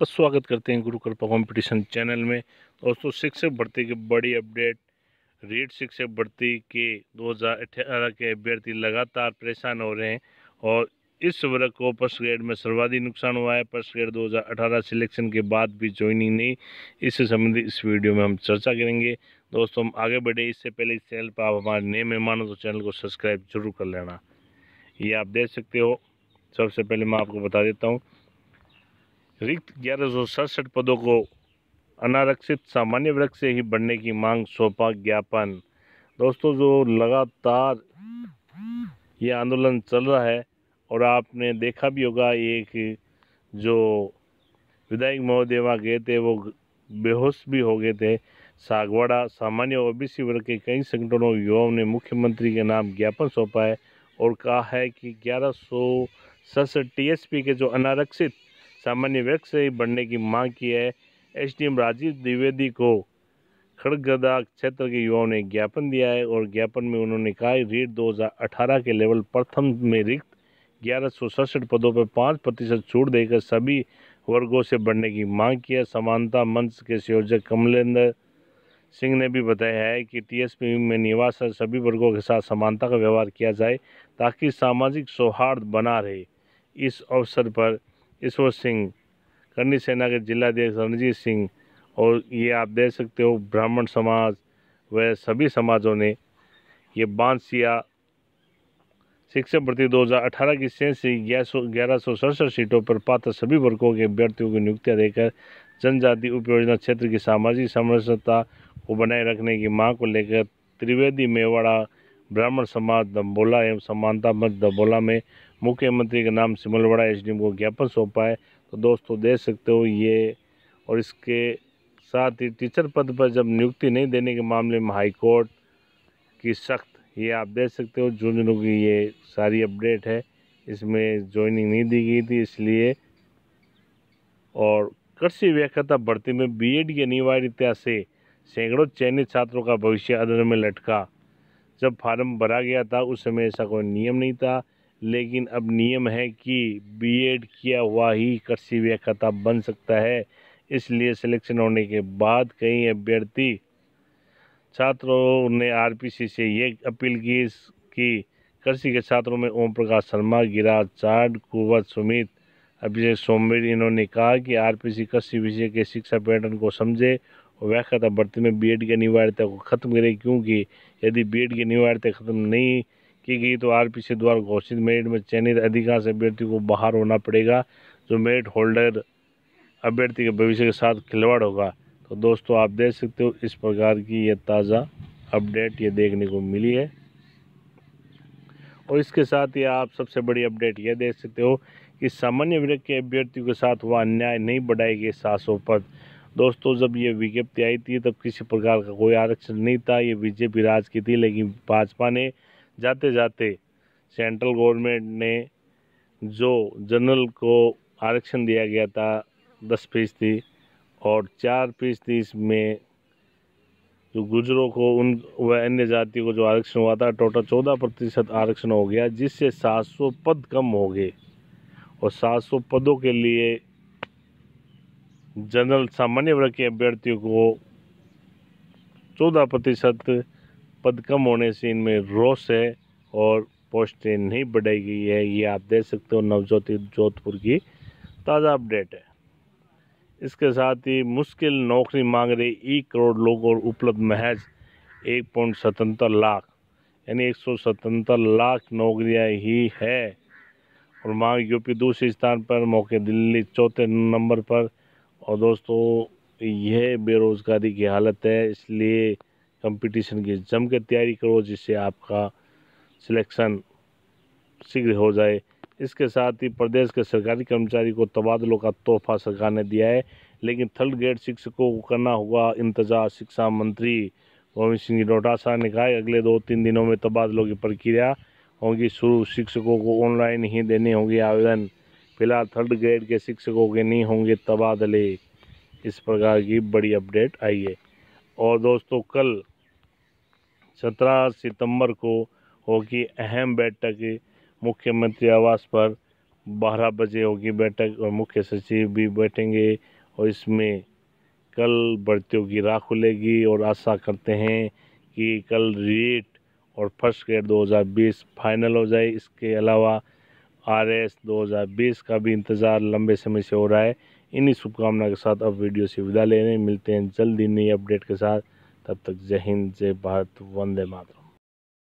बस स्वागत करते हैं गुरु कृपा कंपटीशन चैनल में दोस्तों शिक्षक भर्ती की बड़ी अपडेट रेट शिक्षक भर्ती के 2018 के अभ्यर्थी लगातार परेशान हो रहे हैं और इस वर्ग को फर्स्ट ग्रेड में सर्वाधिक नुकसान हुआ है फर्स्ट ग्रेड 2018 सिलेक्शन के बाद भी ज्वाइनिंग नहीं इससे संबंधित इस वीडियो में हम चर्चा करेंगे दोस्तों हम आगे बढ़े इससे पहले इस चैनल पर आप हमारे नए मेहमान हो तो चैनल को सब्सक्राइब जरूर कर लेना ये आप देख सकते हो सबसे पहले मैं आपको बता देता हूँ रिक्त ग्यारह पदों को अनारक्षित सामान्य वर्ग से ही बढ़ने की मांग सौंपा ज्ञापन दोस्तों जो लगातार ये आंदोलन चल रहा है और आपने देखा भी होगा एक जो विधायक महोदय वहाँ गए थे वो बेहोश भी हो गए थे सागवाड़ा सामान्य ओबीसी वर्ग के कई संगठनों युवाओं ने मुख्यमंत्री के नाम ज्ञापन सौंपा है और कहा है कि ग्यारह सौ सड़सठ के जो अनारक्षित सामान्य व्यक्ति से ही बढ़ने की मांग की है एसडीएम राजीव द्विवेदी को खड़गदा क्षेत्र के युवाओं ने ज्ञापन दिया है और ज्ञापन में उन्होंने कहा रीट दो के लेवल प्रथम में रिक्त ग्यारह पदों पर पाँच प्रतिशत छूट देकर सभी वर्गों से बढ़ने की मांग की है समानता मंच के संयोजक कमलेंद्र सिंह ने भी बताया है कि टीएसपी में निवास सभी वर्गों के साथ समानता का व्यवहार किया जाए ताकि सामाजिक सौहार्द बना रहे इस अवसर पर ईश्वर सिंह करनी सेना के जिलाध्यक्ष रणजीत सिंह और ये आप देख सकते हो ब्राह्मण समाज व सभी समाजों ने ये सिया शिक्षक भर्ती 2018 की सेंस से ग्यारह सौ सड़सठ सीटों पर पात्र सभी वर्गों के अभ्यर्थियों की नियुक्तियां देकर जनजाति उपयोजना क्षेत्र की सामाजिक समरसता को बनाए रखने की मांग को लेकर त्रिवेदी मेवाड़ा ब्राह्मण समाज दम्बोला एवं समानता मत दम्बोला में मुख्यमंत्री के नाम सिमलवाड़ा एस को ज्ञापन सौंपा है तो दोस्तों देख सकते हो ये और इसके साथ ही टीचर पद पर जब नियुक्ति नहीं देने के मामले में हाईकोर्ट की सख्त ये आप देख सकते हो झुंझुनू की ये सारी अपडेट है इसमें ज्वाइनिंग नहीं दी गई थी इसलिए और कृषि व्याख्याता भर्ती में बीएड की अनिवार्यता से सैकड़ों चयनित छात्रों का भविष्य अधर में लटका जब फार्म भरा गया था उस समय ऐसा कोई नियम नहीं था लेकिन अब नियम है कि बीएड किया हुआ ही कृषि व्याख्या बन सकता है इसलिए सिलेक्शन होने के बाद कई अभ्यर्थी छात्रों ने आरपीसी से ये अपील की कि कृषि के छात्रों में ओम प्रकाश शर्मा गिराज चाड कुवत सुमित अभिषेक सोमवीर इन्होंने कहा कि आरपीसी कृषि विषय के शिक्षा पैटर्न को समझे और व्याख्या भर्ती में एड की अनिवार्यता को खत्म करे क्योंकि यदि बीएड की अनिवार्यता खत्म नहीं की गई तो आर पी सी द्वारा घोषित मेरिट में चयनित अधिकांश अभ्यर्थियों को बाहर होना पड़ेगा जो मेरिट होल्डर अभ्यर्थी के भविष्य के साथ खिलवाड़ होगा तो दोस्तों आप देख सकते हो इस प्रकार की यह ताज़ा अपडेट ये देखने को मिली है और इसके साथ ही आप सबसे बड़ी अपडेट यह देख सकते हो कि सामान्य वर्ग के अभ्यर्थियों के साथ वह अन्याय नहीं बढ़ाएगी सासों पद दोस्तों जब ये विज्ञप्ति आई थी तब किसी प्रकार का कोई आरक्षण नहीं था ये बीजेपी राज की थी लेकिन भाजपा ने जाते जाते सेंट्रल गवर्नमेंट ने जो जनरल को आरक्षण दिया गया था दस फीसदी और चार फीसदी इसमें जो गुजरों को उन व अन्य जाति को जो आरक्षण हुआ था टोटल चौदह प्रतिशत आरक्षण हो गया जिससे सात सौ पद कम हो गए और सात सौ पदों के लिए जनरल सामान्य वर्ग के अभ्यर्थियों को चौदह प्रतिशत पद कम होने से इनमें रोष है और पोस्टें नहीं बढ़ाई गई है ये आप देख सकते हो नवज्योति जोधपुर की ताज़ा अपडेट है इसके साथ ही मुश्किल नौकरी मांग रहे एक करोड़ लोग और उपलब्ध महज एक पॉइंट सतहत्तर लाख यानी एक सौ सतहत्तर लाख नौकरियां ही है और मांग यूपी दूसरे स्थान पर मौके दिल्ली चौथे नंबर पर और दोस्तों यह बेरोज़गारी की हालत है इसलिए कंपटीशन की जम कर तैयारी करो जिससे आपका सिलेक्शन शीघ्र हो जाए इसके साथ ही प्रदेश के सरकारी कर्मचारी को तबादलों का तोहफा सरकार ने दिया है लेकिन थर्ड ग्रेड शिक्षकों को करना होगा इंतजार शिक्षा मंत्री गोविंद सिंह डोटासा ने कहा अगले दो तीन दिनों में तबादलों की प्रक्रिया होगी शुरू शिक्षकों को ऑनलाइन ही देने होंगे आवेदन फिलहाल थर्ड ग्रेड के शिक्षकों के नहीं होंगे तबादले इस प्रकार की बड़ी अपडेट आई है और दोस्तों कल 17 सितंबर को होगी अहम बैठक मुख्यमंत्री आवास पर 12 बजे होगी बैठक और मुख्य सचिव भी बैठेंगे और इसमें कल बढ़तियों की राह खुलेगी और आशा करते हैं कि कल रेट और फर्स्ट ग्रेड 2020 फाइनल हो जाए इसके अलावा आर एस दो हज़ार बीस का भी इंतज़ार लंबे समय से हो रहा है इन्हीं शुभकामना के साथ अब वीडियो से विदा ले रहे हैं मिलते हैं जल्द ही नई अपडेट के साथ तब तक जय हिंद जय भारत वंदे मातरम